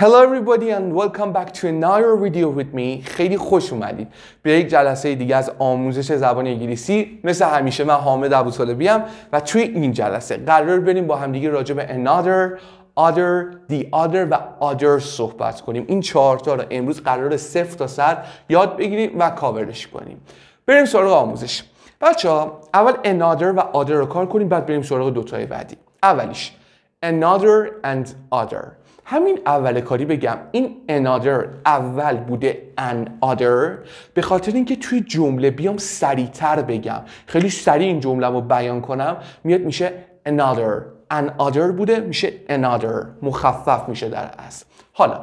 Hello everybody and welcome back to another video with me. خیلی خوش اومدید به یک جلسه دیگه از آموزش زبان انگلیسی. مثل همیشه من حامد ابوطالبی ام و توی این جلسه قرار بریم با همدیگه راجع به another other, the other و other صحبت کنیم. این چهار تا رو امروز قرار صفر تا صد یاد بگیریم و کاورش کنیم. بریم سراغ آموزش. بچه ها اول another و other رو کار کنیم بعد بریم سراغ دوتای بعدی. اولیش another and other همین اول کاری بگم این another اول بوده an other به خاطر اینکه توی جمله بیام سریعتر بگم خیلی سریع این جمله رو بیان کنم میاد میشه another an other بوده میشه another مخفف میشه در اصل حالا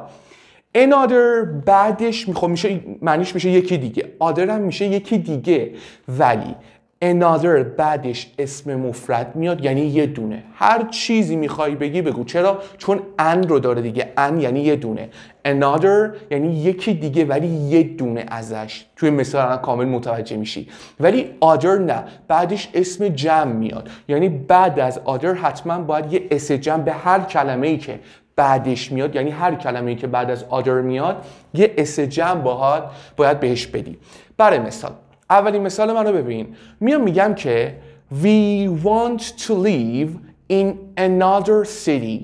another بعدش میخوام میشه معنیش میشه یکی دیگه other هم میشه یکی دیگه ولی another بعدش اسم مفرد میاد یعنی یه دونه هر چیزی میخوای بگی بگو چرا چون ان رو داره دیگه ان یعنی یه دونه another یعنی یکی دیگه ولی یه دونه ازش توی مثال کامل متوجه میشی ولی other نه بعدش اسم جمع میاد یعنی بعد از other حتما باید یه اس جمع به هر کلمه ای که بعدش میاد یعنی هر کلمه ای که بعد از other میاد یه اس جمع باهات باید بهش بدی برای مثال اولین مثال رو ببین میام میگم که We want to live in another city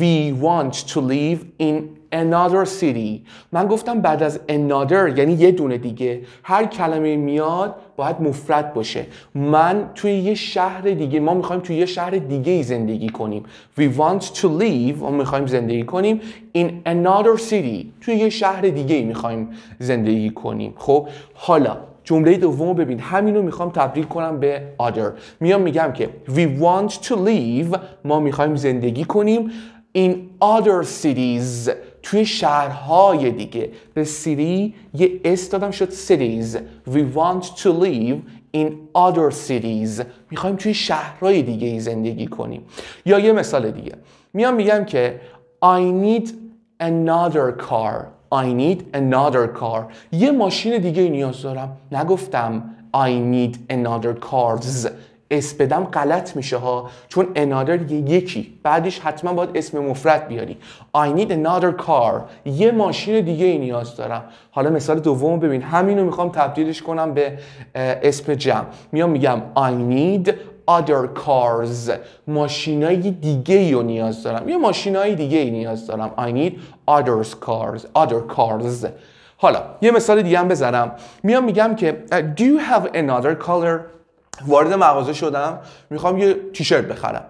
We want to live in another city من گفتم بعد از another یعنی یه دونه دیگه هر کلمه میاد باید مفرد باشه من توی یه شهر دیگه ما میخوایم توی یه شهر دیگه زندگی کنیم We want to live ما میخوایم زندگی کنیم in another city توی یه شهر دیگه میخوایم زندگی کنیم خب حالا جمله دوم ببین همین رو میخوام تبدیل کنم به other میام میگم که we want to live ما میخوایم زندگی کنیم in other cities توی شهرهای دیگه به سیری یه اس دادم شد cities we want to live in other cities میخوایم توی شهرهای دیگه زندگی کنیم یا یه مثال دیگه میام میگم که I need another car I need another car یه ماشین دیگه نیاز دارم نگفتم I need another cars اسم بدم غلط میشه ها چون another یکی بعدش حتما باید اسم مفرد بیاری I need another car یه ماشین دیگه ای نیاز دارم حالا مثال دوم ببین همینو میخوام تبدیلش کنم به اسم جمع میام میگم I need other cars ماشینای دیگه ای نیاز دارم یه ماشینای دیگه ای نیاز دارم I need other cars other cars حالا یه مثال دیگه هم بزنم میام میگم که do you have another color وارد مغازه شدم میخوام یه تیشرت بخرم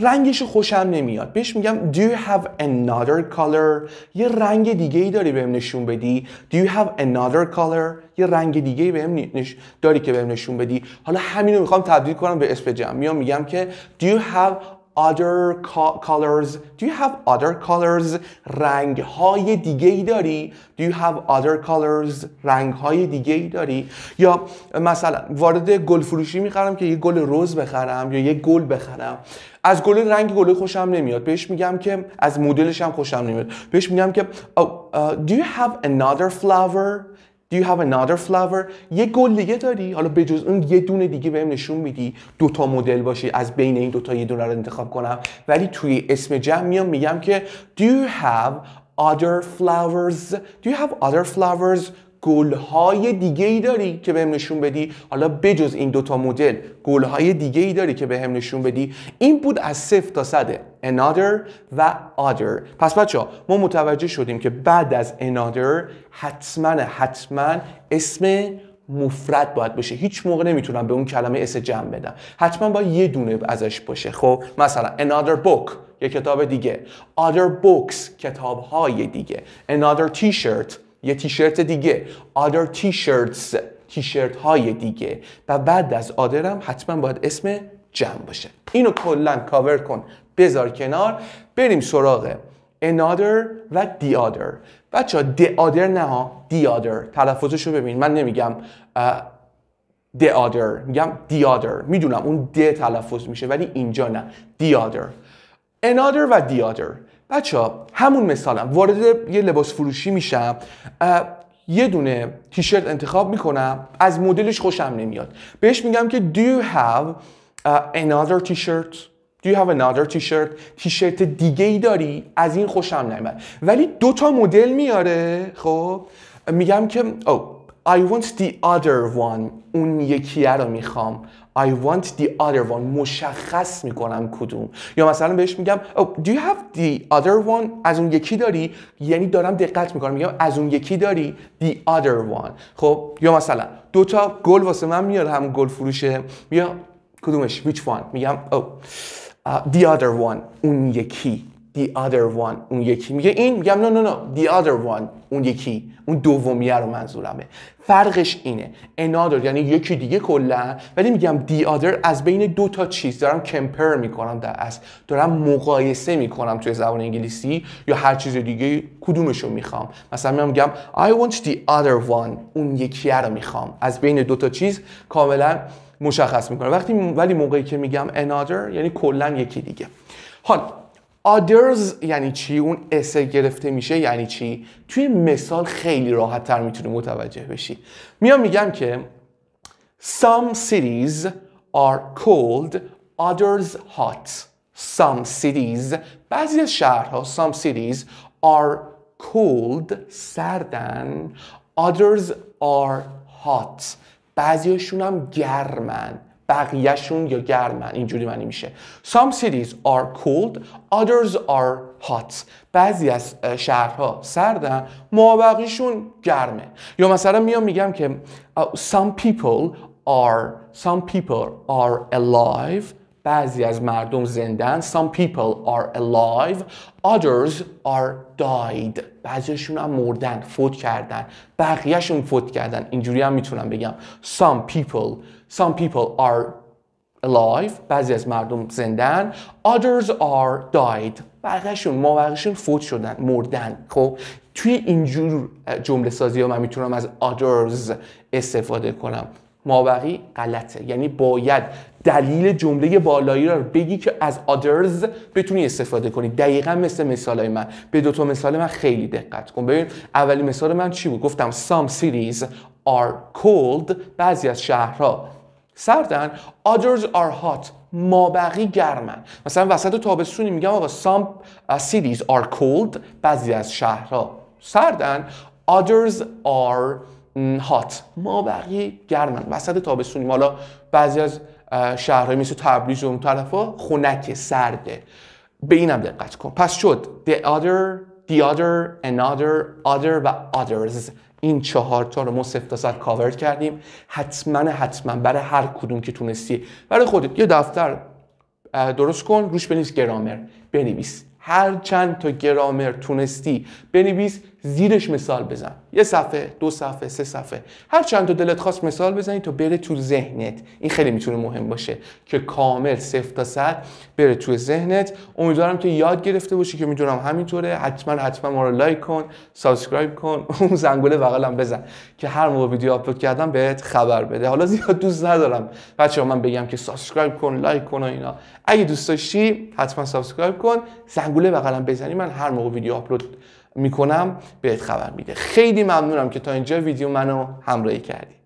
رنگش خوشم نمیاد بهش میگم do you have another color یه رنگ دیگه ای داری بهم نشون بدی do you have another color یه رنگ دیگه ای بهم نش... داری که بهم نشون بدی حالا همین رو میخوام تبدیل کنم به اسم جمع میام میگم که do you have other colors do you have other colors رنگ های دیگه ای داری do you have other colors رنگ های دیگه ای داری یا مثلا وارد گل فروشی میخرم که یه گل روز بخرم یا یه گل بخرم از گل رنگ گل خوشم نمیاد بهش میگم که از مدلش هم خوشم نمیاد بهش میگم که oh, uh, do you have another flower Do you have another flower? یه گل دیگه داری؟ حالا به جز اون یه دونه دیگه بهم نشون میدی دوتا مدل باشی از بین این دوتا یه دونه رو انتخاب کنم ولی توی اسم جمع میام میگم که Do you have other flowers? Do you have other flowers? گلهای دیگه ای داری که بهم نشون بدی حالا بجز این دوتا مدل گلهای دیگه ای داری که بهم نشون بدی این بود از صفر تا صد another و other پس بچه ها ما متوجه شدیم که بعد از another حتما حتما اسم مفرد باید باشه هیچ موقع نمیتونم به اون کلمه اس جمع بدم حتما باید یه دونه ازش باشه خب مثلا another book یه کتاب دیگه other books کتاب های دیگه another t-shirt یه تیشرت دیگه other t-shirts تیشرت های دیگه و بعد از آدرم هم حتما باید اسم جمع باشه اینو کلا کاور کن بذار کنار بریم سراغ another و the other بچه ها the other نه ها the other تلفظش رو ببین من نمیگم the other میگم the other میدونم اون The تلفظ میشه ولی اینجا نه the other another و the other بچه ها همون مثالم وارد یه لباس فروشی میشم یه دونه تیشرت انتخاب میکنم از مدلش خوشم نمیاد بهش میگم که do you have another t-shirt Do you have another t-shirt? تیشرت دیگه ای داری؟ از این خوشم نمیاد. ولی دوتا مدل میاره خب میگم که او I want the other one اون یکیه رو میخوام I want the other one مشخص میکنم کدوم یا مثلا بهش میگم oh, Do you have the other one از اون یکی داری یعنی دارم دقت میکنم میگم از اون یکی داری the other one خب یا مثلا دوتا گل واسه من میاره هم گل فروشه یا کدومش which one میگم oh, uh, the other one اون یکی the other one اون یکی میگه این میگم نه نه نه the other one اون یکی اون دومیه رو منظورمه فرقش اینه another یعنی یکی دیگه کلا ولی میگم the other از بین دو تا چیز دارم کمپر میکنم در اصل دارم مقایسه میکنم توی زبان انگلیسی یا هر چیز دیگه کدومش رو میخوام مثلا میگم I want the other one اون یکی رو میخوام از بین دو تا چیز کاملا مشخص میکنه وقتی ولی موقعی که میگم another یعنی کلا یکی دیگه حال. others یعنی چی اون اس گرفته میشه یعنی چی توی مثال خیلی راحت تر میتونی متوجه بشی میام میگم که some cities are cold others hot some cities بعضی از شهرها some cities are cold سردن others are hot بعضیشون هم گرمند بقیهشون یا گرمن اینجوری معنی میشه Some cities are cold, others are hot بعضی از شهرها سردن ما گرمه یا مثلا میام میگم که Some people are Some people are alive بعضی از مردم زندن Some people are alive Others are died بعضیشون هم مردن فوت کردن بقیهشون فوت کردن اینجوری هم میتونم بگم Some people Some people are alive بعضی از مردم زندن Others are died بقیهشون مابقیشون فوت شدن مردن خب توی اینجور جمله سازی ها من میتونم از others استفاده کنم مابقی غلطه یعنی باید دلیل جمله بالایی رو بگی که از others بتونی استفاده کنی دقیقا مثل مثالای من به دو تا مثال من خیلی دقت کن ببین اولین مثال من چی بود گفتم some cities are cold بعضی از شهرها سردن others are hot مابقی گرمن مثلا وسط تابستونی میگم آقا some cities are cold بعضی از شهرها سردن others are hot مابقی گرمن وسط تابستونی حالا بعضی از شهرهای مثل تبریز و اون طرفا خنک سرده به اینم دقت کن پس شد the other the other another other و others این چهار تا رو ما سفت کاور کردیم حتما حتما برای هر کدوم که تونستی برای خودت یه دفتر درست کن روش بنویس گرامر بنویس هر چند تا گرامر تونستی بنویس زیرش مثال بزن یه صفحه دو صفحه سه صفحه هر چند تا دلت خواست مثال بزنی تا بره تو ذهنت این خیلی میتونه مهم باشه که کامل صفر تا صد بره تو ذهنت امیدوارم که یاد گرفته باشی که میدونم همینطوره حتما حتما ما رو لایک کن سابسکرایب کن اون زنگوله بغلم بزن که هر موقع ویدیو آپلود کردم بهت خبر بده حالا زیاد دوست ندارم بچه‌ها من بگم که سابسکرایب کن لایک کن و اینا اگه دوست داشتی حتما سابسکرایب کن زنگوله بغلم بزنی من هر موقع ویدیو آپلود میکنم بهت خبر میده خیلی ممنونم که تا اینجا ویدیو منو همراهی کردی